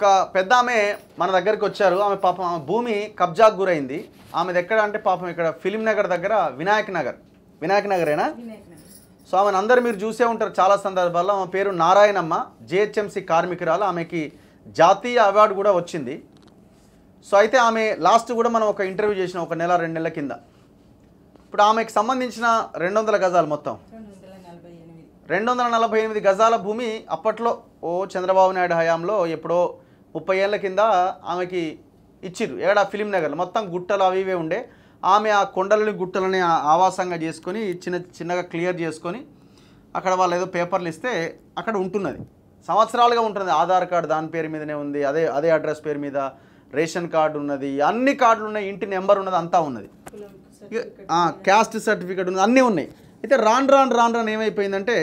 ఒక పెద్ద ఆమె మన దగ్గరికి వచ్చారు ఆమె పాపం ఆమె భూమి కబ్జాకు గురైంది ఆమెది ఎక్కడ అంటే పాపం ఇక్కడ ఫిలిం నగర్ దగ్గర వినాయక నగర్ వినాయక నగరేనా సో ఆమెను అందరు మీరు చూసే ఉంటారు చాలా సందర్భాల్లో ఆమె పేరు నారాయణమ్మ జిహెచ్ఎంసీ కార్మికురాలు ఆమెకి జాతీయ అవార్డు కూడా వచ్చింది సో అయితే ఆమె లాస్ట్ కూడా మనం ఒక ఇంటర్వ్యూ చేసినాం ఒక నెల రెండు నెలల కింద ఇప్పుడు ఆమెకు సంబంధించిన రెండు వందల గజాలు మొత్తం రెండు వందల నలభై ఎనిమిది గజాల భూమి అప్పట్లో ఓ చంద్రబాబు నాయుడు హయాంలో ఎప్పుడో ముప్పై ఏళ్ళ కింద ఆమెకి ఇచ్చిరు ఏడా ఫిలిం నగర్ మొత్తం గుట్టలు అవి ఇవే ఉండే ఆమె ఆ కొండలని గుట్టలని ఆవాసంగా చేసుకొని చిన్న చిన్నగా క్లియర్ చేసుకొని అక్కడ వాళ్ళు ఏదో పేపర్లు ఇస్తే అక్కడ ఉంటున్నది సంవత్సరాలుగా ఉంటుంది ఆధార్ కార్డు దాని పేరు మీదనే ఉంది అదే అదే అడ్రస్ పేరు మీద రేషన్ కార్డు ఉన్నది అన్ని కార్డులు ఉన్నాయి ఇంటి నెంబర్ ఉన్నది అంతా ఉన్నది క్యాస్ట్ సర్టిఫికేట్ ఉన్నది అన్నీ ఉన్నాయి అయితే రాన్ రాన్ రాన్ రాన్ ఏమైపోయిందంటే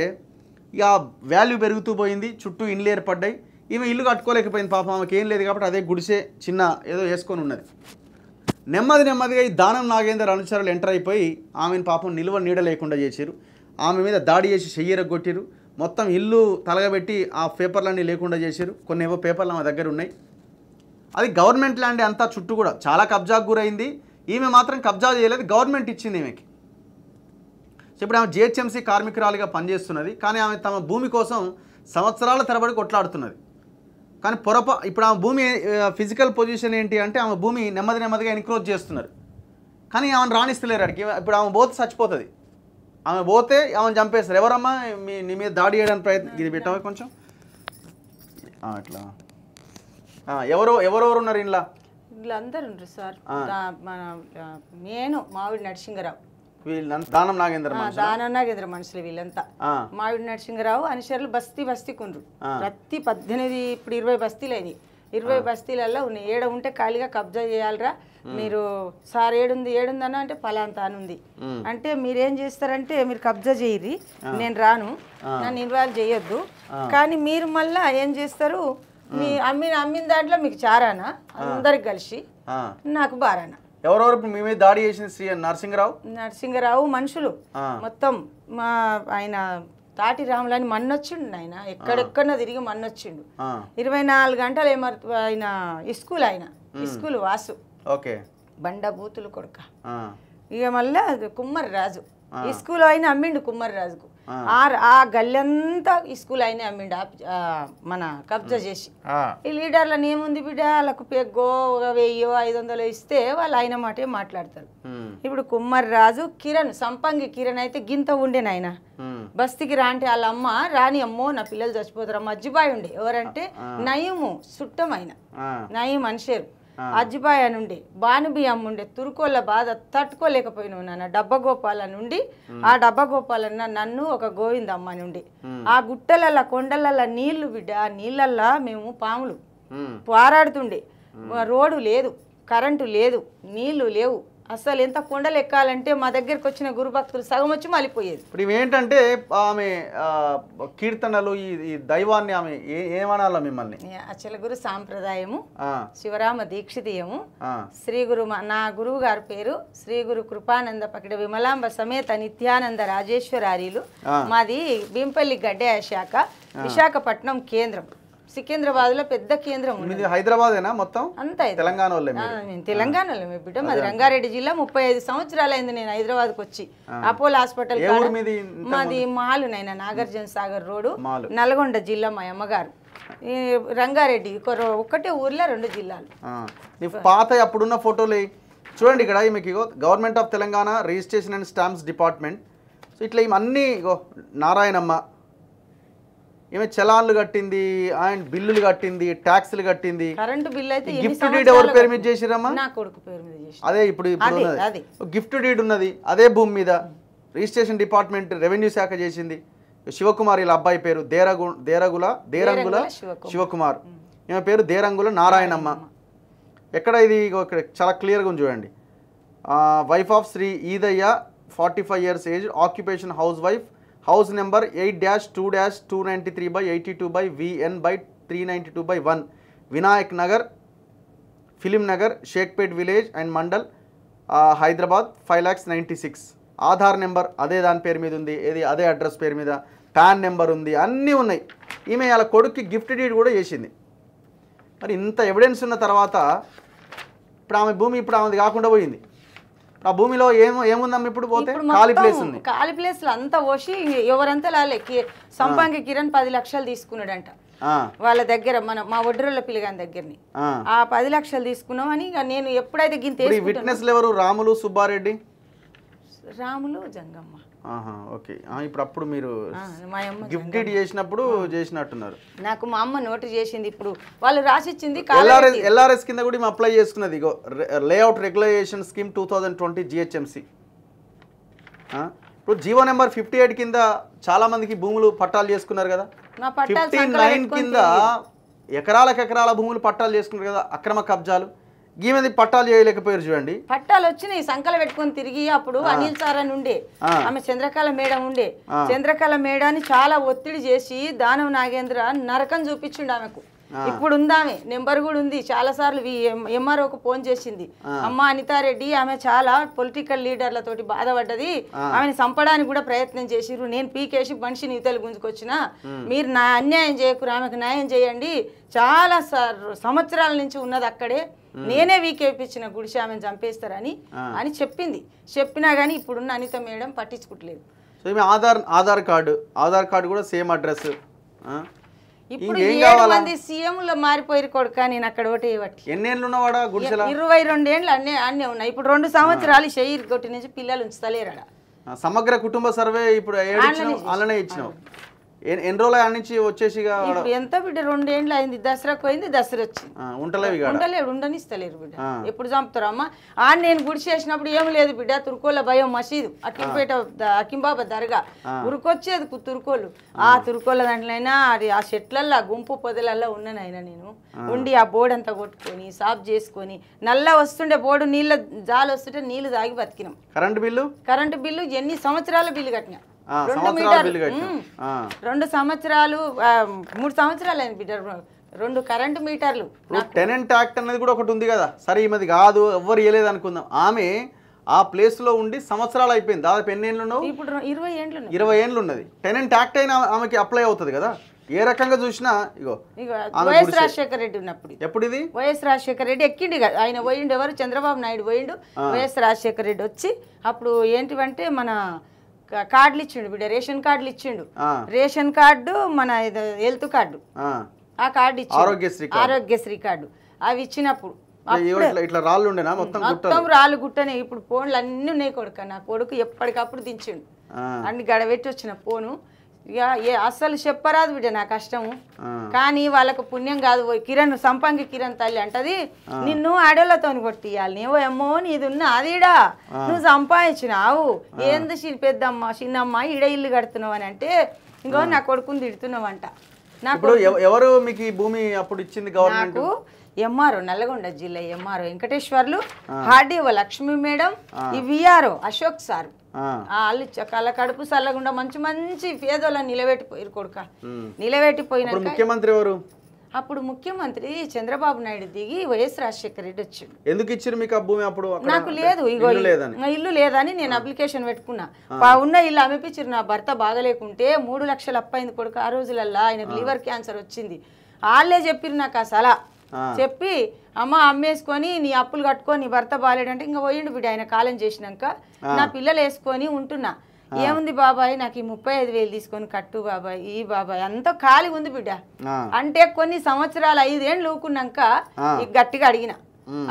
ఇక వాల్యూ పెరుగుతూ పోయింది చుట్టూ ఇండ్లు ఏర్పడ్డాయి ఈమె ఇల్లు కట్టుకోలేకపోయింది పాపం ఆమెకి ఏం లేదు కాబట్టి అదే గుడిసే చిన్న ఏదో వేసుకొని ఉన్నది నెమ్మది నెమ్మదిగా ఈ దానం నాగేందర్ అనుచరులు ఎంటర్ అయిపోయి ఆమెను పాపం నిల్వ నీడ లేకుండా చేశారు ఆమె మీద దాడి చేసి చెయ్యరగొట్టిరు మొత్తం ఇల్లు తలగబెట్టి ఆ పేపర్లన్నీ లేకుండా చేశారు కొన్ని ఏవో పేపర్లు ఆమె దగ్గర ఉన్నాయి అది గవర్నమెంట్ ల్యాండ్ అంతా చుట్టూ కూడా చాలా కబ్జాకు గురైంది ఈమె మాత్రం కబ్జా చేయలేదు గవర్నమెంట్ ఇచ్చింది ఈమెకి ఇప్పుడు ఆమె జిహెచ్ఎంసీ కార్మికురాలుగా పనిచేస్తున్నది కానీ ఆమె తమ భూమి కోసం సంవత్సరాల తరబడి కొట్లాడుతున్నది కానీ పొరపా ఇప్పుడు ఆమె భూమి ఫిజికల్ పొజిషన్ ఏంటి అంటే ఆమె భూమి నెమ్మది నెమ్మదిగా ఎన్క్రోజ్ చేస్తున్నారు కానీ ఆమెను రాణిస్తలేరు అక్కడికి ఇప్పుడు ఆమె పోతే చచ్చిపోతుంది ఆమె పోతే ఆమెను చంపేస్తారు ఎవరమ్మా మీ నీ మీద దాడి చేయడానికి ప్రయత్నం ఇది పెట్టవా కొంచెం అట్లా ఎవరు ఎవరెవరు ఉన్నారు ఇంట్లో వీళ్ళందరు సార్ మన నేను మావిడి నరసింహరావు వీళ్ళంతా నాగేంద్ర మనుషులు వీళ్ళంతా మావిడి నరసింహరావు అనుచరులు బస్తీ బస్తీ కుండ్రు ప్రతి పద్దెనిమిది ఇప్పుడు ఇరవై బస్తీలు అయినాయి ఇరవై బస్తీలలో ఉన్నాయి ఏడ ఉంటే ఖాళీగా కబ్జా చేయాలరా మీరు సార్ ఏడుంది ఏడుందన్నా అంటే అని ఉంది అంటే మీరేం చేస్తారంటే మీరు కబ్జా చేయరు నేను రాను నన్ను ఇన్వాల్వ్ చేయొద్దు కానీ మీరు మళ్ళా ఏం చేస్తారు మీ అమ్మిన అమ్మిన దాంట్లో మీకు చారానా అందరికి కలిసి నాకు బారానా ఎవరెవరు మీ మీద దాడి చేసిన శ్రీ నరసింహరావు నరసింహరావు మనుషులు మొత్తం మా ఆయన తాటి రాములని మన్నొచ్చిండు ఆయన ఎక్కడెక్కడ తిరిగి మన్నొచ్చిండు ఇరవై నాలుగు గంటలు ఏమర్ ఆయన ఇస్కూల్ ఆయన ఇస్కూల్ వాసు ఓకే బండ బూతులు కొడుక ఇక మళ్ళా కుమ్మరి రాజు ఇస్కూల్ ఆయన అమ్మిండు కుమ్మరి రాజుకు ఆ గల్లంతా ఇస్కూల్ అయినా అమ్మిండు మన కబ్జా చేసి ఈ లీడర్లను ఏముంది బిడ్డ వాళ్ళకు పెగ్గో ఒక వెయ్యో ఐదు వందలు ఇస్తే వాళ్ళు ఆయన మాటే మాట్లాడతారు ఇప్పుడు కుమ్మరి రాజు కిరణ్ సంపంగి కిరణ్ అయితే గింత ఉండే ఆయన బస్తికి రా అంటే వాళ్ళ అమ్మ రాని అమ్మో నా పిల్లలు చచ్చిపోతారు అమ్మ అజ్జిబాయి ఉండే ఎవరంటే నయము సుట్టం ఆయన నయం అనిషేరు అజ్జిబాయ్ అని ఉండే బానుబియ్యం ఉండే తురుకోళ్ళ బాధ తట్టుకోలేకపోయినావు నాన్న డబ్బగోపాల నుండి ఆ డబ్బగోపాలన్న నన్ను ఒక గోవిందమ్మ నుండి ఆ గుట్టల కొండల నీళ్లు బిడ్డ ఆ నీళ్ళల్లా మేము పాములు పారాడుతుండే రోడ్డు లేదు కరెంటు లేదు నీళ్లు లేవు అసలు ఎంత కొండలు ఎక్కాలంటే మా దగ్గరకు వచ్చిన గురు భక్తులు సగం వచ్చి మళ్ళీపోయేది ఇప్పుడు ఏంటంటే ఆమె కీర్తనలు ఈ దైవాన్ని ఆమె ఏమనాలా మిమ్మల్ని అచల గురు సాంప్రదాయము శివరామ దీక్షితీయము శ్రీ గురు నా గురువు గారి పేరు శ్రీ గురు కృపానంద పకిడ విమలాంబ సమేత నిత్యానంద రాజేశ్వరారీలు మాది భీంపల్లి గడ్డే శాఖ విశాఖపట్నం కేంద్రం సికింద్రాబాద్ లో పెద్ద కేంద్రం హైదరాబాదేనా మొత్తం అంతా తెలంగాణ తెలంగాణలో మీ మాది రంగారెడ్డి జిల్లా ముప్పై ఐదు సంవత్సరాలు అయింది నేను హైదరాబాద్ కు వచ్చి అపోలో హాస్పిటల్ మాది మాలు నైనా నాగార్జున సాగర్ రోడ్డు నల్గొండ జిల్లా మా అమ్మగారు రంగారెడ్డి ఒక్కటే ఊర్లో రెండు జిల్లాలు పాత అప్పుడున్న ఫోటోలు చూడండి ఇక్కడ మీకు government of Telangana registration and stamps department so ఇట్లా ఇవన్నీ నారాయణమ్మ ఏమి చలాన్లు కట్టింది అండ్ బిల్లులు కట్టింది ట్యాక్స్లు కట్టింది కరెంట్ బిల్ అయితే గిఫ్ట్ డీడ్ ఎవరు పేరు మీద చేసిరమ్మా నా కొడుకు పేరు మీద చేసి అదే ఇప్పుడు ఇప్పుడు గిఫ్ట్ డీడ్ ఉన్నది అదే భూమి మీద రిజిస్ట్రేషన్ డిపార్ట్మెంట్ రెవెన్యూ శాఖ చేసింది శివకుమార్ ఇలా అబ్బాయి పేరు దేరగు దేరగుల దేరంగుల శివకుమార్ ఈమె పేరు దేరంగుల నారాయణమ్మ ఎక్కడ ఇది ఇక్కడ చాలా క్లియర్గా చూడండి wife of Shri Edaiah forty five years age occupation housewife house number eight dash two dash two ninety three by eighty two by VN by three ninety two by one Vinayak Nagar film Nagar Shaikpet village and mandal Hyderabad five lakhs ninety six Aadhaar number అదే దాని పేరు మీద ఉంది ఏది అదే address పేరు మీద pan number ఉంది అన్నీ ఉన్నాయి ఈమె వాళ్ళ కొడుక్కి గిఫ్ట్ డీడ్ కూడా చేసింది మరి ఇంత ఎవిడెన్స్ ఉన్న తర్వాత ఇప్పుడు ఆమె భూమి ఇప్పుడు ఆమెది కాకుండా పోయింది ఆ భూమిలో ఏమో ఏముందమ్మ ఇప్పుడు పోతే ఖాళీ ప్లేస్ ఉంది ఖాళీ లో అంతా పోసి ఎవరంతా లాలే సంపాంగి కిరణ్ పది లక్షలు తీసుకున్నాడంట వాళ్ళ దగ్గర మన మా ఒడ్రోళ్ళ పిల్లగాని దగ్గరని ఆ పది లక్షలు తీసుకున్నాం అని నేను ఎప్పుడైతే గింత విట్నెస్ ఎవరు రాములు సుబ్బారెడ్డి రాములు జంగమ్మ ఓకే ఇప్పుడు అప్పుడు మీరు గిఫ్టెడ్ చేసినప్పుడు చేసినట్టున్నారు నాకు మా అమ్మ నోటు చేసింది ఇప్పుడు వాళ్ళు రాసిచ్చింది ఎల్ఆర్ఎస్ కింద కూడా మేము అప్లై చేసుకున్నది ఇగో layout regulation scheme two thousand twenty GHMC ఇప్పుడు జీవో నెంబర్ ఫిఫ్టీ ఎయిట్ కింద చాలా మందికి భూములు పట్టాలు చేసుకున్నారు కదా ఫిఫ్టీ నైన్ కింద ఎకరాలకు ఎకరాల భూములు పట్టాలు చేసుకున్నారు కదా అక్రమ కబ్జాలు ఈమెది పట్టాలు చేయలేకపోయారు చూడండి పట్టాలు వచ్చినాయి సంకలు పెట్టుకుని తిరిగి అప్పుడు అనిల్ సార్ అని ఉండే ఆమె చంద్రకళ మేడం ఉండే చంద్రకళ మేడాన్ని చాలా ఒత్తిడి చేసి దానవ నాగేంద్ర నరకం చూపించిండు ఆమెకు ఇప్పుడు ఉందామె నెంబర్ కూడా ఉంది చాలా సార్లు ఎంఆర్ఓకు ఫోన్ చేసింది అమ్మ అనితారెడ్డి ఆమె చాలా పొలిటికల్ లీడర్లతో బాధపడ్డది ఆమెను చంపడానికి కూడా ప్రయత్నం చేసిరు నేను పీకేసి మనిషి నీతలు గుంజుకొచ్చిన మీరు నా అన్యాయం చేయకురు ఆమెకు న్యాయం చేయండి చాలా సంవత్సరాల నుంచి ఉన్నది అక్కడే నేనే వీకేపించిన గుడిసె ఆమెను చంపేస్తారని అని చెప్పింది చెప్పినా గానీ ఇప్పుడున్న అనిత మేడం పట్టించుకోవట్లేదు ఆధార్ కార్డు ఆధార్ కార్డు కూడా సేమ్ అడ్రస్ ఇప్పుడు ఏడు మంది సీఎంలు మారిపోయారు కొడుక నేను అక్కడ ఒకటి ఇవ్వట్టి ఇరవై రెండేళ్ళు అన్నీ అన్నీ ఉన్నాయి ఇప్పుడు రెండు సంవత్సరాలు షెయిర్ కొట్టి నుంచి పిల్లలు ఉంచుతలేరు సమగ్ర కుటుంబ సర్వే ఇప్పుడు అలానే ఇచ్చినావు ఎన్ని వచ్చేసి ఎంత బిడ్డ రెండేండ్లు అయింది దసరాకు పోయింది దసరా వచ్చి ఉండలేదు ఉండలేడు ఉండనిస్తలేరు బిడ్డ ఎప్పుడు చంపుతారు అమ్మ ఆ నేను గుడి చేసినప్పుడు ఏం లేదు బిడ్డ తురుకోళ్ళ భయం మసీదు అట్లపేట అకింబాబా దర్గా ఉరికొచ్చేది తురుకోలు ఆ తురుకోళ్ళ దాంట్లోనైనా అది ఆ చెట్లల్లో గుంపు పొదలల్లో ఉన్నానైనా నేను ఉండి ఆ బోర్డు అంతా కొట్టుకొని సాఫ్ చేసుకొని నల్ల వస్తుండే బోర్డు నీళ్ళ జాలు వస్తుంటే నీళ్లు తాగి బతికినాం కరెంటు బిల్లు కరెంటు బిల్లు ఎన్ని సంవత్సరాల బిల్లు కట్టినా రెండు సంవత్సరాలు మూడు సంవత్సరాలు అయింది బిడ్డ రెండు కరెంటు మీటర్లు టెనెంట్ యాక్ట్ అనేది కూడా ఒకటి ఉంది కదా సరే ఈమెది కాదు ఎవరు ఇవ్వలేదు అనుకుందాం ఆమె ఆ ప్లేస్ లో ఉండి సంవత్సరాలు అయిపోయింది దాదాపు ఎన్ని ఏళ్ళు ఇప్పుడు ఇరవై ఏళ్ళు ఇరవై ఏళ్ళు ఉన్నది టెనెంట్ యాక్ట్ అయినా ఆమెకి అప్లై అవుతుంది కదా ఏ రకంగా చూసినా ఇగో వైఎస్ రాజశేఖర రెడ్డి ఉన్నప్పుడు ఎప్పుడు ఇది వైఎస్ రాజశేఖర రెడ్డి ఎక్కిండి కదా ఆయన పోయిండు ఎవరు చంద్రబాబు నాయుడు పోయిండు వైఎస్ రాజశేఖర రెడ్డి వచ్చి అప్పుడు ఏంటివంటే మన కార్డులు ఇచ్చిండు బిడ్డ రేషన్ కార్డులు ఇచ్చిండు రేషన్ కార్డు మన హెల్త్ కార్డు ఆ కార్డు ఇచ్చి ఆరోగ్యశ్రీ కార్డు అవి ఇచ్చినప్పుడు ఇట్లా రాళ్ళు మొత్తం మొత్తం రాళ్ళు గుట్టనే ఇప్పుడు ఫోన్లు అన్ని ఉన్నాయి కొడుక నా కొడుకు ఎప్పటికప్పుడు దించిండు అన్ని గడబెట్టి వచ్చిన ఫోను ఇక అస్సలు చెప్పరాదు బిడ్డ నా కష్టము కానీ వాళ్ళకు పుణ్యం కాదు కిరణ్ సంపంగి కిరణ్ తల్లి అంటది నిన్ను అడవులతో కొట్టియాలి నీవో ఏమో నీదున్నా అదిడా నువ్వు సంపాదించినావు ఏంది పెద్దమ్మ చిన్నమ్మ ఇడ ఇల్లు కడుతున్నావు అని అంటే ఇంకో నా కొడుకుని తిడుతున్నావంట నాకు ఎవరు మీకు భూమి అప్పుడు ఇచ్చింది గవర్నమెంట్ ఎంఆర్ఓ నల్లగొండ జిల్లా MRO Venkateswarlu RDO Lakshmi madam ఈ విఆర్ఓ అశోక్ సార్ వాళ్ళు కళ్ళ కడుపు సల్లగుండా మంచి మంచి పేదోళ్ళని నిలబెట్టిపోయారు కొడుక నిలబెట్టిపోయిన ముఖ్యమంత్రి ఎవరు అప్పుడు ముఖ్యమంత్రి చంద్రబాబు నాయుడు దిగి వైఎస్ రాజశేఖర రెడ్డి వచ్చిండు ఎందుకు ఇచ్చారు మీకు ఆ భూమి అప్పుడు నాకు లేదు ఇగో ఇల్లు లేదని నేను అప్లికేషన్ పెట్టుకున్నా ఉన్న ఇల్లు అమ్మిపించారు నా భర్త బాగలేకుంటే మూడు లక్షలు అప్పైంది కొడుకు ఆ రోజులల్లా ఆయనకు లివర్ క్యాన్సర్ వచ్చింది వాళ్ళే చెప్పారు నాకు ఆ సలహా చెప్పి అమ్మ అమ్మేసుకొని నీ అప్పులు కట్టుకొని నీ భర్త బాగాలేడంటే ఇంకా పోయిండు బిడ్డ ఆయన కాలం చేసినాక నా పిల్లలు వేసుకొని ఉంటున్నా ఏముంది బాబాయ్ నాకు ఈ ముప్పై ఐదు వేలు తీసుకొని కట్టు బాబాయ్ ఈ బాబాయ్ అంత ఖాళీ ఉంది బిడ్డ అంటే కొన్ని సంవత్సరాలు ఐదేళ్ళు ఊకున్నాక గట్టిగా అడిగిన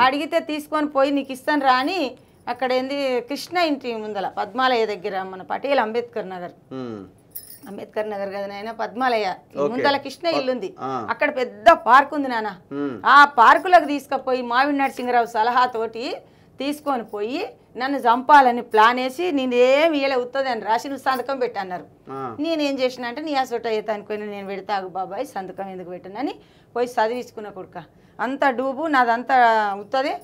అడిగితే తీసుకొని పోయి నీకు ఇస్తాను రాని అక్కడ ఏంది కృష్ణ ఇంటి ముందల పద్మాలయ దగ్గర మన పటేల్ అంబేద్కర్ నగర్ అంబేద్కర్ నగర్ కదా నాయన పద్మాలయ ముందల కృష్ణ ఇల్లుంది అక్కడ పెద్ద పార్క్ ఉంది నాన్న ఆ పార్కులకు తీసుకుపోయి మావిడి నరసింహరావు సలహాతోటి తీసుకొని పోయి నన్ను చంపాలని ప్లాన్ వేసి నేనేం ఇలా ఉత్తది అని రాసి నువ్వు సంతకం పెట్టన్నారు నేనేం చేసిన అంటే నీ అసోట అయ్యేతానికి పోయినా నేను పెడతాగు బాబాయ్ సంతకం ఎందుకు పెట్టానని పోయి చదివించుకున్న కొడుక అంత డూబు నాదంతా ఉత్తదే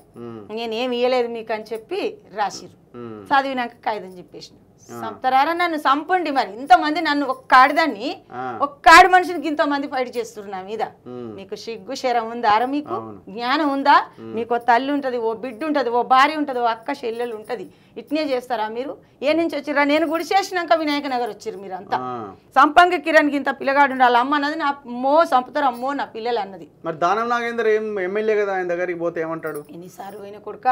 నేనేం ఇయలేదు మీకు అని చెప్పి రాసిరు చదివినాక కాగితం చెప్పేసిన సంపుతారా నన్ను సంపండి మరి ఇంతమంది నన్ను ఒక్క ఆడదాన్ని ఒక్క ఆడి మనిషిని ఇంతమంది ఫైట్ చేస్తున్నా మీద మీకు సిగ్గు శరం ఉందారా మీకు జ్ఞానం ఉందా మీకు తల్లి ఉంటుంది ఓ బిడ్డ ఉంటుంది ఓ భార్య ఉంటుంది ఓ అక్క చెల్లెలు ఉంటుంది ఇట్నే చేస్తారా మీరు ఏ నుంచి వచ్చిర్రా నేను గుడి చేసినాక వినాయక నగర్ వచ్చారు మీరు అంతా సంపంగ కిరణ్కి ఇంత పిల్లగాడు ఉండాలి అమ్మ అన్నది నా అమ్మో సంపుతారు అమ్మో నా పిల్లలు అన్నది మరి దానం నాగేందర్ ఏం ఎమ్మెల్యే కదా ఆయన దగ్గరికి పోతే ఏమంటాడు ఎన్నిసార్లు పోయిన కొడుక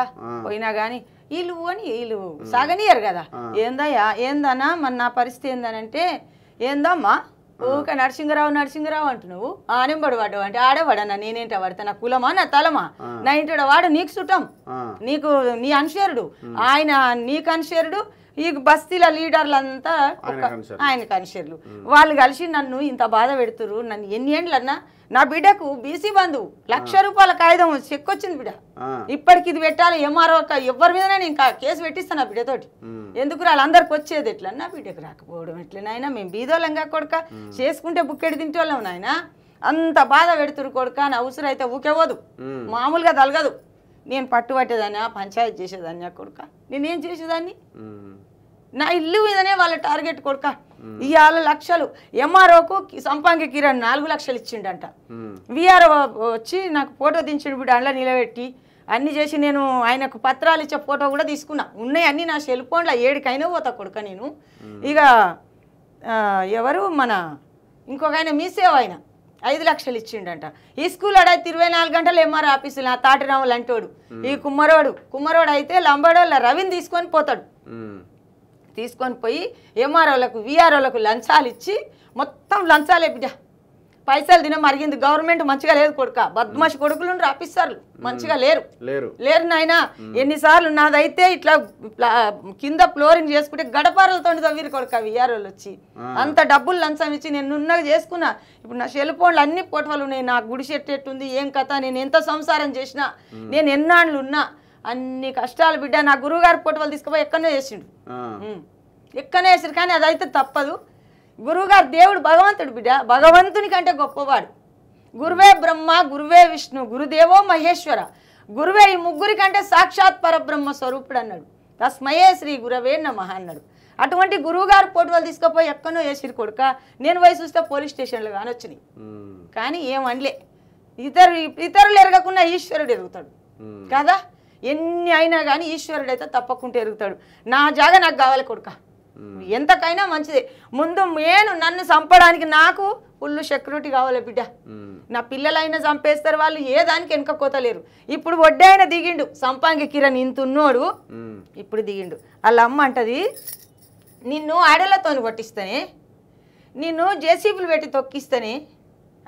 పోయినా కానీ వీళ్ళు అని వీళ్ళు సాగనీయరు కదా ఏందయ్యా ఏందనా మన నా పరిస్థితి ఏందనంటే ఏందమ్మా ఊక నరసింహరావు నరసింహరావు అంటున్నావు ఆనెంబడు వాడు అంటే ఆడవాడన్నా నేనేంట వాడితే నా కులమా నా తలమా నా ఇంటి వాడు నీకు చుట్టం నీకు నీ అనుషేరుడు ఆయన నీకు అనుషేరుడు ఈ బస్తీల లీడర్లంతా ఆయన కనిషర్లు వాళ్ళు కలిసి నన్ను ఇంత బాధ పెడుతురు నన్ను ఎన్ని ఏండ్లన్నా నా బిడ్డకు బీసీ బంధువు లక్ష రూపాయల కాగితం చెక్ వచ్చింది బిడ్డ ఇప్పటికి ఇది పెట్టాలి ఎంఆర్ఓ ఎవరి మీద ఇంకా కేసు పెట్టిస్తాను నా బిడ్డతోటి ఎందుకు వాళ్ళందరికి వచ్చేది ఎట్లా నా బిడ్డకు రాకపోవడం ఎట్లనైనా మేము బీదోళ్ళంగా కొడుక చేసుకుంటే బుక్కెడి తింటోళ్ళం నాయన అంత బాధ పెడుతురు కొడుక నా అవసరం అయితే ఊకేవోదు మామూలుగా తలగదు నేను పట్టుబట్టేదాన్ని పంచాయతీ చేసేదాన్ని కొడుక నేనేం చేసేదాన్ని నా ఇల్లు మీదనే వాళ్ళ టార్గెట్ కొడుక ఇవాళ లక్షలు ఎంఆర్ఓకు సంపాంగి కిరణ్ నాలుగు లక్షలు ఇచ్చిండంట విఆర్ఓ వచ్చి నాకు ఫోటో దించిండు బిడ్డ అందులో నిలబెట్టి అన్ని చేసి నేను ఆయనకు పత్రాలు ఇచ్చే ఫోటో కూడా తీసుకున్నా ఉన్నాయి నా సెల్ ఫోన్లో ఏడికైనా పోతా కొడుక నేను ఇక ఎవరు మన ఇంకొక ఆయన మీసేవ్ ఆయన ఐదు లక్షలు ఇచ్చిండంట ఈ స్కూల్ అడైతే ఇరవై నాలుగు గంటలు ఎంఆర్ ఆఫీసులు నా తాటిరాములు అంటోడు ఈ కుమ్మరోడు కుమ్మరోడు అయితే లంబడోళ్ళ రవిని తీసుకొని పోతాడు తీసుకొని పోయి ఎంఆర్ఓలకు విఆర్ఓలకు లంచాలు ఇచ్చి మొత్తం లంచాలు ఇప్పుడు పైసలు దినం అరిగింది గవర్నమెంట్ మంచిగా లేదు కొడుక బద్మాషి కొడుకులు రాపిస్తారు మంచిగా లేరు లేరు లేరు నాయన ఎన్నిసార్లు నాదైతే ఇట్లా కింద ఫ్లోరింగ్ చేసుకుంటే గడపారలతో తవ్వి కొడుక విఆర్ఓలు వచ్చి అంత డబ్బులు లంచం ఇచ్చి నేను ఉన్నగా చేసుకున్నా ఇప్పుడు నా సెల్ ఫోన్లు అన్ని పోటవాళ్ళు ఉన్నాయి నా గుడి ఎట్టెట్టుంది ఏం కథ నేను ఎంత సంసారం చేసినా నేను ఎన్నాళ్ళు ఉన్నా అన్ని కష్టాలు బిడ్డ నా గురువుగారు పోటవాళ్ళు తీసుకుపోయి ఎక్కడో చేసిండు ఎక్కనే కానీ అదైతే తప్పదు గురువుగారు దేవుడు భగవంతుడు బిడ్డ భగవంతుని కంటే గొప్పవాడు గురువే బ్రహ్మ గురువే విష్ణు గురుదేవో మహేశ్వర గురువే ఈ ముగ్గురి కంటే సాక్షాత్ పరబ్రహ్మ స్వరూపుడు అన్నాడు తస్మయే శ్రీ గురవే నమ అన్నాడు అటువంటి గురువుగారు వాళ్ళు తీసుకుపోయి ఎక్కడో వేసిరు కొడుక నేను వయసు చూస్తే పోలీస్ స్టేషన్లు కానొచ్చినాయి కానీ ఏమండలే ఇతరు ఇతరులు ఎరగకుండా ఈశ్వరుడు ఎరుగుతాడు కదా ఎన్ని అయినా కానీ ఈశ్వరుడు అయితే తప్పకుండా ఎరుగుతాడు నా జాగ నాకు కావాలి కొడుక ఎంతకైనా మంచిదే ముందు నేను నన్ను చంపడానికి నాకు ఫుల్ సెక్యూరిటీ కావాలి బిడ్డ నా పిల్లలైనా చంపేస్తారు వాళ్ళు ఏ దానికి వెనక కోతలేరు ఇప్పుడు వడ్డైన దిగిండు సంపాంగి కిరణ్ ఇంతున్నోడు ఇప్పుడు దిగిండు వాళ్ళ అమ్మ అంటది నిన్ను ఆడలతో కొట్టిస్తానే నిన్ను జేసీబులు పెట్టి తొక్కిస్తానే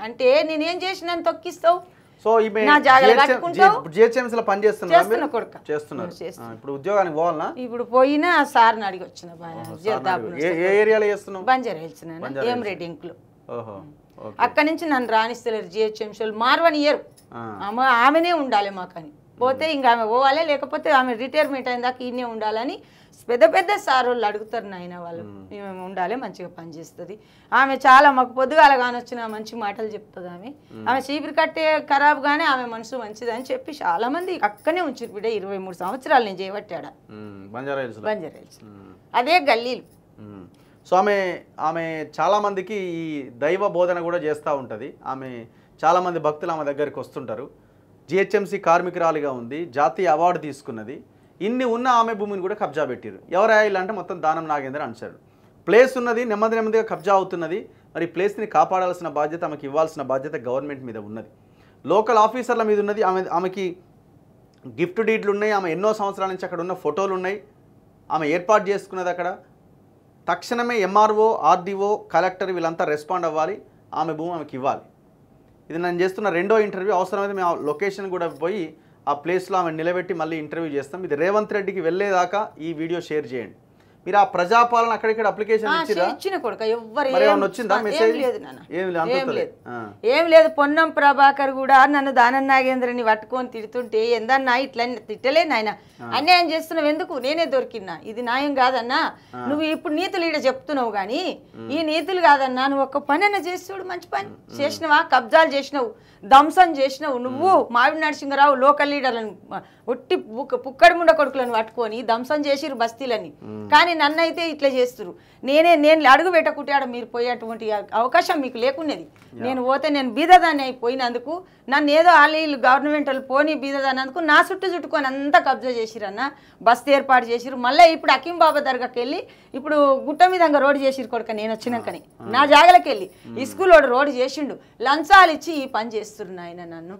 అంటే నేనేం చేసినాను తొక్కిస్తావు సో ఈమె జిహెచ్ఎంసీ లో పనిచేస్తున్నారు చేస్తున్నారు ఇప్పుడు ఉద్యోగానికి పోవాలనా ఇప్పుడు పోయినా సార్ని అడిగి వచ్చిన ఏ ఏరియాలో చేస్తున్నావు ఏం అక్కడి నుంచి నన్ను రాణిస్తలేరు జిహెచ్ఎంసీ మార్వని ఇయర్ ఆమె ఆమెనే ఉండాలి మాకని పోతే ఇంకా ఆమె పోవాలి లేకపోతే ఆమె రిటైర్మెంట్ అయిన దాకా ఈయనే ఉండాలని పెద్ద పెద్ద సార్ వాళ్ళు అడుగుతారు నాయన వాళ్ళు మేము ఉండాలి మంచిగా పనిచేస్తుంది ఆమె చాలా మాకు పొద్దుగాల కానొచ్చిన మంచి మాటలు చెప్తుంది ఆమె ఆమె చీపురు కట్టే ఖరాబ్ గానే ఆమె మనసు మంచిది అని చెప్పి చాలా మంది అక్కనే ఉంచి బిడ్డ ఇరవై మూడు సంవత్సరాలు నేను చేయబట్టాడ అదే గల్లీలు సో ఆమె ఆమె చాలా మందికి ఈ దైవ బోధన కూడా చేస్తూ ఉంటుంది ఆమె చాలా మంది భక్తులు ఆమె దగ్గరికి వస్తుంటారు జిహెచ్ఎంసీ కార్మికురాలిగా ఉంది జాతీయ అవార్డు తీసుకున్నది ఇన్ని ఉన్న ఆమె భూమిని కూడా కబ్జా పెట్టారు ఎవరు అంటే మొత్తం దానం నాగేందర్ అనిచారు ప్లేస్ ఉన్నది నెమ్మది నెమ్మదిగా కబ్జా అవుతున్నది మరి ప్లేస్ని కాపాడాల్సిన బాధ్యత ఆమెకి ఇవ్వాల్సిన బాధ్యత గవర్నమెంట్ మీద ఉన్నది లోకల్ ఆఫీసర్ల మీద ఉన్నది ఆమె ఆమెకి గిఫ్ట్ డీడ్లు ఉన్నాయి ఆమె ఎన్నో సంవత్సరాల నుంచి అక్కడ ఉన్న ఫోటోలు ఉన్నాయి ఆమె ఏర్పాటు చేసుకున్నది అక్కడ తక్షణమే ఎంఆర్ఓ ఆర్డీఓ కలెక్టర్ వీళ్ళంతా రెస్పాండ్ అవ్వాలి ఆమె భూమి ఆమెకి ఇవ్వాలి ఇది నేను చేస్తున్న రెండో ఇంటర్వ్యూ అవసరమైతే మేము లొకేషన్ కూడా పోయి ఆ ప్లేస్లో ఆమె నిలబెట్టి మళ్ళీ ఇంటర్వ్యూ చేస్తాం ఇది రేవంత్ రెడ్డికి వెళ్ళేదాకా ఈ వీడియో షేర్ చేయండి మీరు ఆ ప్రజాపాలన అక్కడిక్కడ అప్లికేషన్ ఇచ్చిన కొడుక ఎవరు ఏం లేదు పొన్నం ప్రభాకర్ కూడా నన్ను దానం నాగేంద్రని పట్టుకొని తిడుతుంటే ఎందన్నా ఇట్లా తిట్టలే నాయన అన్యాయం చేస్తున్నావు ఎందుకు నేనే దొరికినా ఇది న్యాయం కాదన్నా నువ్వు ఇప్పుడు నీతులు ఈడ చెప్తున్నావు కానీ ఈ నీతులు కాదన్నా నువ్వు ఒక్క పని అన్న చేస్తుడు మంచి పని చేసినవా కబ్జాలు చేసినావు ధంసం చేసినావు నువ్వు మావిడి నరసింహరావు లోకల్ లీడర్లను ఒట్టి పుక్కడి ముండ కొడుకులను పట్టుకొని ధంసం చేసిరు బస్తీలని కానీ కానీ నన్ను అయితే ఇట్లా చేస్తురు నేనే నేను అడుగు పెట్టకుంటే ఆడ మీరు పోయేటువంటి అవకాశం మీకు లేకున్నది నేను పోతే నేను బీదదాన్ని అయిపోయినందుకు నన్ను ఏదో వాళ్ళు వీళ్ళు గవర్నమెంట్ వాళ్ళు పోనీ బీదదాన్నందుకు నా చుట్టూ చుట్టుకొని అంతా కబ్జా చేసిరన్న బస్సు ఏర్పాటు చేసిరు మళ్ళీ ఇప్పుడు అకీం బాబా దర్గాకి వెళ్ళి ఇప్పుడు గుట్ట మీద రోడ్డు చేసిరు కొడుక నేను వచ్చినాకనే నా జాగలకి వెళ్ళి వాడు రోడ్డు చేసిండు లంచాలు ఇచ్చి ఈ పని చేస్తున్నా ఆయన నన్ను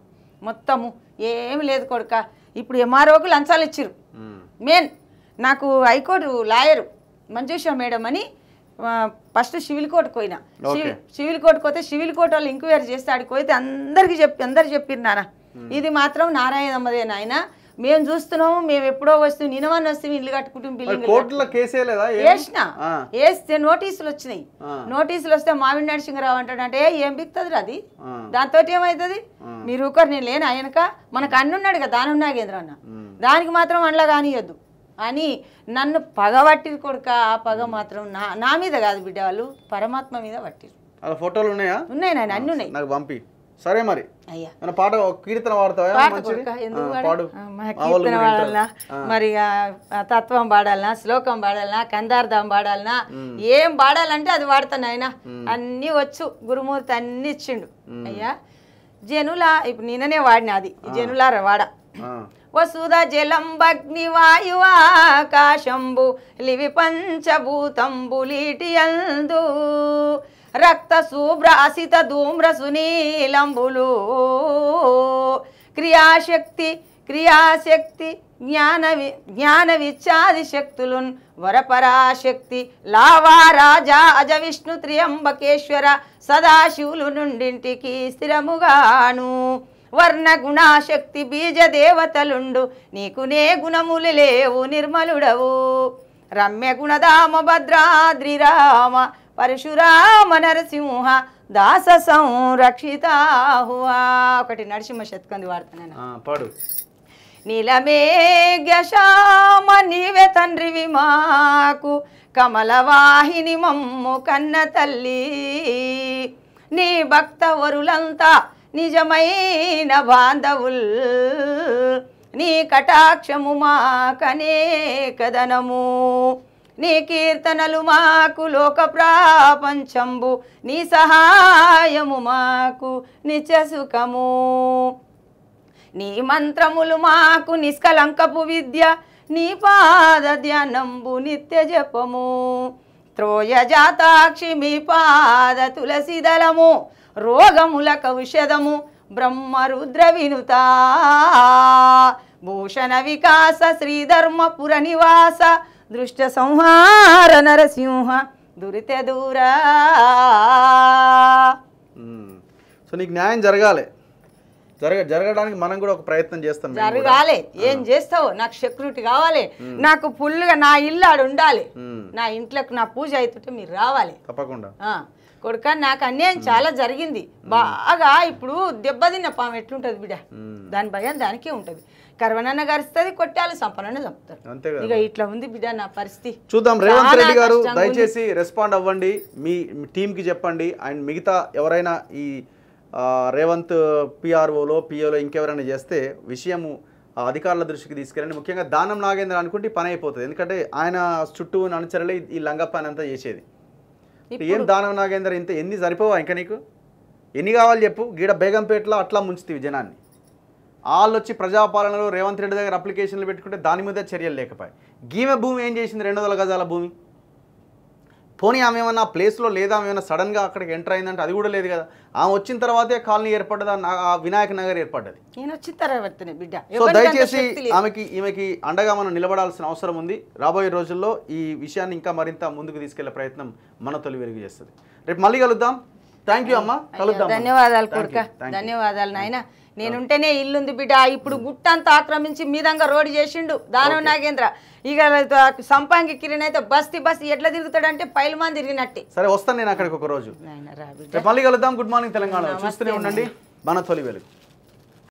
మొత్తము ఏమి లేదు కొడుక ఇప్పుడు ఎంఆర్ఓకి లంచాలు ఇచ్చిరు మెయిన్ నాకు హైకోర్టు లాయరు మంజుషా మేడం అని ఫస్ట్ సివిల్ కోర్టు పోయినా సివిల్ కోర్టు పోతే సివిల్ కోర్టు వాళ్ళు ఎంక్వైరీ చేస్తే ఆడికి పోతే అందరికీ చెప్పి అందరు చెప్పినారా ఇది మాత్రం నారాయణమ్మదే నాయన మేము చూస్తున్నాము మేము ఎప్పుడో వస్తూ నినవన్న వస్తే ఇల్లు కట్టుకుంటాం బిల్డింగ్ వేసిన వేస్తే నోటీసులు వచ్చినాయి నోటీసులు వస్తే మావిడి నరసింహరావు అంటాడంటే ఏం బిక్తుంది అది దాంతో ఏమవుతుంది మీరు ఒకరు నేను లేని ఆయనక మనకు అన్నున్నాడు కదా దానం నాగేంద్ర అన్న దానికి మాత్రం అండ్లా కానియద్దు అని నన్ను పగ పట్టిరు కొడుక ఆ పగ మాత్రం నా నా మీద కాదు బిడ్డ వాళ్ళు పరమాత్మ మీద పట్టిరు అలా ఫోటోలు ఉన్నాయా ఉన్నాయి నాయన అన్ని ఉన్నాయి నాకు పంపి సరే మరి అయ్యా పాట కీర్తన పాడతావా మరి తత్వం పాడాలనా శ్లోకం పాడాలనా కందార్థం పాడాలనా ఏం పాడాలంటే అది వాడతాను ఆయన అన్ని వచ్చు గురుమూర్తి అన్ని ఇచ్చిండు అయ్యా జనులా ఇప్పుడు నిన్ననే వాడిన అది జనులారా వాడ వసుధ ఆకాశంబు లివి పంచభూతంబులీటి అందు రక్త శుభ్రాసిత ధూమ్ర సునీలంబులు క్రియాశక్తి క్రియాశక్తి జ్ఞాన జ్ఞాన విచ్ఛాది శక్తులున్ వరపరాశక్తి లావా రాజా అజ విష్ణు త్రియంబకేశ్వర సదాశివులు నుండింటికి స్థిరముగాను వర్ణ గుణాశక్తి బీజ దేవతలుండు నీకునే గుణములు లేవు నిర్మలుడవు రమ్య గుణధామ భద్రాద్రి రామ పరశురామ నరసింహ దాస సంరక్షిత ఒకటి నరసింహ శతకంది వాడుతున్నాను పాడు నిలమేఘశామ నీవే తండ్రివి మాకు కమలవాహిని మమ్ము కన్న తల్లి నీ భక్త వరులంతా నిజమైన బాంధవుల్ నీ కటాక్షము మాకనేకదనము నీ కీర్తనలు మాకు లోక ప్రాపంచంబు నీ సహాయము మాకు నిత్యసుఖము నీ మంత్రములు మాకు నిష్కలంకపు విద్య నీ పాద ధ్యానంబు నిత్య జపము త్రోయజాతాక్షి మీ పాద దళము రోగముల కౌషధము బ్రహ్మరుద్ర వినుత భూషణ వికాస శ్రీధర్మపుర నివాస దృష్ట సంహార నరసింహ దురిత దూరా సో నీకు న్యాయం జరగాలి జరగ జరగడానికి మనం కూడా ఒక ప్రయత్నం చేస్తాం జరగాలి ఏం చేస్తావు నాకు సెక్యూరిటీ కావాలి నాకు ఫుల్గా నా ఇల్లు ఆడు ఉండాలి నా ఇంట్లోకి నా పూజ అవుతుంటే మీరు రావాలి తప్పకుండా కొడుక నాకు అన్యాయం చాలా జరిగింది బాగా ఇప్పుడు దెబ్బతిన్న పాము ఎట్లుంటుంది బిడ దాని భయం దానికే ఉంటుంది కరవనన్న గరుస్తుంది కొట్టాలి సంపనన్న చంపుతారు ఇక ఇట్లా ఉంది బిడ్డ నా పరిస్థితి చూద్దాం రేవంత్ రెడ్డి గారు దయచేసి రెస్పాండ్ అవ్వండి మీ టీంకి చెప్పండి అండ్ మిగతా ఎవరైనా ఈ రేవంత్ పిఆర్ఓలో పిఓలో ఇంకెవరైనా చేస్తే విషయము అధికారుల దృష్టికి తీసుకెళ్ళండి ముఖ్యంగా దానం నాగేంద్ర అనుకుంటే పని అయిపోతుంది ఎందుకంటే ఆయన చుట్టూ అనుచరులే ఈ లంగ పని అంతా చేసేది ఏం దానం నాగేంద్ర ఇంత ఎన్ని సరిపోవా ఇంకా నీకు ఎన్ని కావాలి చెప్పు గీడ బేగంపేటలో అట్లా ముంచుతీవి జనాన్ని వాళ్ళు వచ్చి ప్రజాపాలనలో రేవంత్ రెడ్డి దగ్గర అప్లికేషన్లు పెట్టుకుంటే దాని మీద చర్యలు లేకపోయాయి గీమె భూమి ఏం చేసింది రెండు గజాల భూమి పోనీ ఆమె ఏమన్నా ప్లేస్లో లేదా ఆమె ఏమైనా సడన్గా అక్కడికి ఎంటర్ అయిందంటే అది కూడా లేదు కదా ఆమె వచ్చిన తర్వాతే కాలనీ ఏర్పడ్డదా ఆ వినాయక నగర్ ఏర్పడ్డది నేను వచ్చిన బిడ్డ సో దయచేసి ఆమెకి ఈమెకి అండగా మనం నిలబడాల్సిన అవసరం ఉంది రాబోయే రోజుల్లో ఈ విషయాన్ని ఇంకా మరింత ముందుకు తీసుకెళ్లే ప్రయత్నం మన తొలి వెలుగు చేస్తుంది రేపు మళ్ళీ కలుద్దాం థ్యాంక్ యూ అమ్మా కలుద్దాం ధన్యవాదాలు కొడుక ధన్యవాదాలు నాయనా నేనుంటేనే ఇల్లుంది బిడ్డ ఇప్పుడు గుట్టంతా ఆక్రమించి మీదంగా రోడ్డు చేసిండు దానవ నాగేంద్ర ఇక సంపాంగి కిరణ్ అయితే బస్తి బస్తి ఎట్లా తిరుగుతాడంటే పైలమాన్ తిరిగినట్టే సరే వస్తాను నేను అక్కడికి ఒక రోజు మళ్ళీ కలుద్దాం గుడ్ మార్నింగ్ తెలంగాణ చూస్తూనే ఉండండి మన తొలి వెలుగు